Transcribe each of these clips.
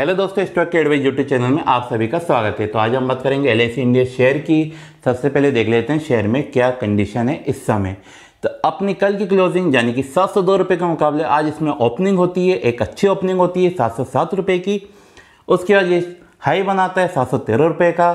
hello दोस्तों stock के advise YouTube channel में आप सभी का स्वागत है तो आज हम बात करेंगे एल इंडिया शेयर की सबसे पहले देख लेते हैं शेयर में क्या कंडीशन है इस समय तो अपनी कल की क्लोजिंग यानी कि सात सौ दो रुपये के मुकाबले आज इसमें ओपनिंग होती है एक अच्छी ओपनिंग होती है सात सौ सात रुपये की उसके बाद ये हाई बनाता है सात सौ तेरह रुपये का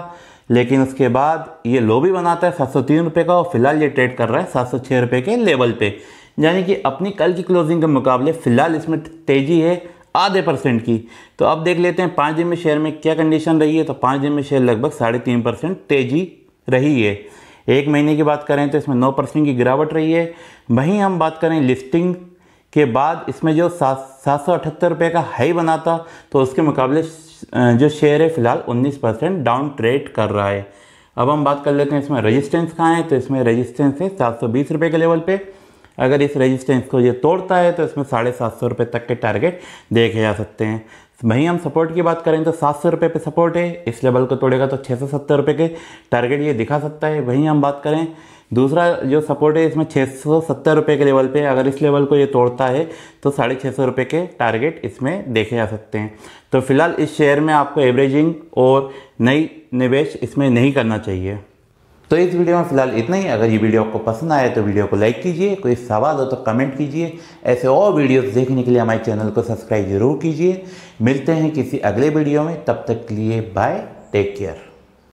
लेकिन उसके बाद ये लो भी बनाता है सात सौ तीन रुपये का और फिलहाल ये ट्रेड कर रहा है सात सौ छः रुपये के लेवल पर यानी कि अपनी कल की क्लोजिंग के मुकाबले फिलहाल इसमें तेज़ी है आधे परसेंट की तो अब देख लेते हैं पाँच दिन में शेयर में क्या कंडीशन रही है तो पाँच दिन में शेयर लगभग साढ़े तीन परसेंट तेज़ी रही है एक महीने की बात करें तो इसमें नौ परसेंट की गिरावट रही है वहीं हम बात करें लिस्टिंग के बाद इसमें जो सात सात सौ अठहत्तर रुपये का हाई बना था तो उसके मुकाबले जो शेयर है फिलहाल उन्नीस परसेंट डाउन ट्रेड कर रहा है अब हम बात कर लेते हैं इसमें रजिस्टेंस कहाँ है तो इसमें रजिस्टेंस है सात सौ बीस रुपये के लेवल पर अगर इस रेजिस्टेंस को ये तोड़ता है तो इसमें साढ़े सात सौ रुपये तक के टारगेट देखे जा सकते हैं वहीं हम सपोर्ट की बात करें तो सात सौ रुपये पर सपोर्ट है इस लेवल को तोड़ेगा तो छः सौ सत्तर रुपये के टारगेट ये दिखा सकता है वहीं हम बात करें दूसरा जो सपोर्ट है इसमें छः सौ सत्तर रुपये के लेवल पे अगर इस लेवल को ये तोड़ता है तो साढ़े छः सौ रुपये के टारगेट इसमें देखे जा सकते हैं तो फिलहाल इस शेयर में आपको एवरेजिंग और नई निवेश इसमें नहीं करना चाहिए तो इस वीडियो में फिलहाल इतना ही अगर ये वीडियो आपको पसंद आया तो वीडियो को लाइक कीजिए कोई सवाल हो तो कमेंट कीजिए ऐसे और वीडियोस देखने के लिए हमारे चैनल को सब्सक्राइब जरूर कीजिए मिलते हैं किसी अगले वीडियो में तब तक के लिए बाय टेक केयर